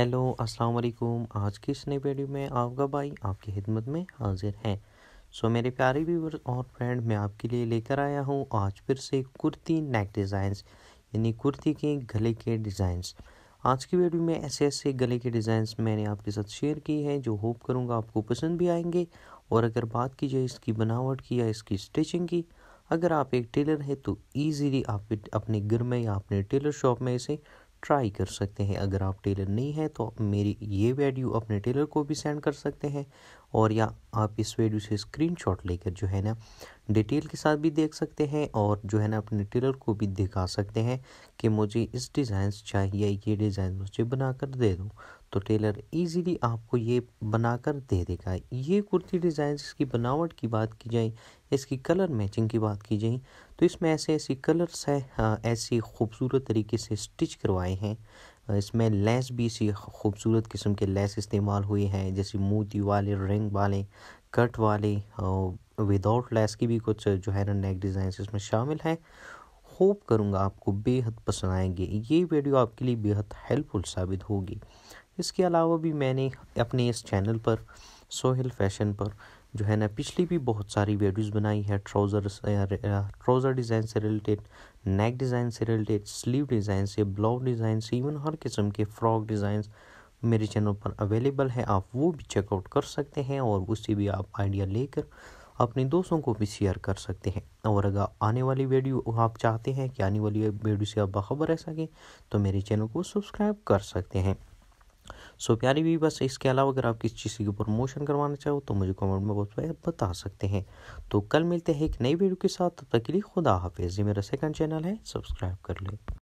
hello अस्सलाम वालेकुम आज की इस नई वीडियो में आपका भाई आपकी खिदमत में हाजिर है सो so, मेरे प्यारे व्यूवर और फ्रेंड मैं आपके लिए लेकर आया हूँ आज फिर से कुर्ती नेक डिज़ाइंस यानी कुर्ती के गले के डिज़ाइंस आज की वीडियो में ऐसे ऐसे गले के डिज़ाइंस मैंने आपके साथ शेयर की हैं जो होप करूँगा आपको पसंद भी आएंगे और अगर बात की जाए इसकी बनावट की या इसकी स्टिचिंग की अगर आप एक टेलर हैं तो ईजीली आप अपने घर में या अपने टेलर शॉप में इसे ट्राई कर सकते हैं अगर आप टेलर नहीं हैं तो मेरी ये वीडियो अपने टेलर को भी सेंड कर सकते हैं और या आप इस वीडियो से स्क्रीनशॉट लेकर जो है ना डिटेल के साथ भी देख सकते हैं और जो है ना अपने टेलर को भी दिखा सकते हैं कि मुझे इस डिज़ाइन चाहिए ये डिज़ाइन मुझे बनाकर दे दूँ तो टेलर इजीली आपको ये बनाकर दे देगा ये कुर्ती डिज़ाइन इसकी बनावट की बात की जाए इसकी कलर मैचिंग की बात की जाए तो इसमें ऐसे ऐसे कलर्स हैं ऐसे खूबसूरत तरीके से स्टिच करवाए हैं इसमें लेस भी इसी खूबसूरत किस्म के लेस इस्तेमाल हुए हैं जैसे मोती वाले रिंग वाले कट वाले विदाउट लेस की भी कुछ जो है ना नेक डिज़ाइन इसमें शामिल हैं होप करूँगा आपको बेहद पसंद आएंगे ये वीडियो आपके लिए बेहद हेल्पफुल साबित होगी इसके अलावा भी मैंने अपने इस चैनल पर सोहेल फैशन पर जो है ना पिछली भी बहुत सारी वीडियोज़ बनाई है ट्राउज़र ट्राउज़र डिज़ाइन से रिलेटेड नेक डिज़ाइन से रिलेटेड स्लीव डिज़ाइन से ब्लाउज डिज़ाइन से इवन हर किस्म के फ्रॉक डिज़ाइन मेरे चैनल पर अवेलेबल है आप वो भी चेकआउट कर सकते हैं और उससे भी आप आइडिया लेकर अपने दोस्तों को भी शेयर कर सकते हैं और अगर आने वाली वीडियो आप चाहते हैं कि आने वाली वीडियो से आप बखबर रह सकें तो मेरे चैनल को सब्सक्राइब कर सकते हैं सो प्यारी भी बस इसके अलावा अगर आप किसी चीज़ की प्रमोशन करवाना चाहो तो मुझे कमेंट में बहुत बता सकते हैं तो कल मिलते हैं एक नई वीडियो के साथ तब तक के लिए खुदा हाफिज़ ये मेरा सेकंड चैनल है सब्सक्राइब कर लें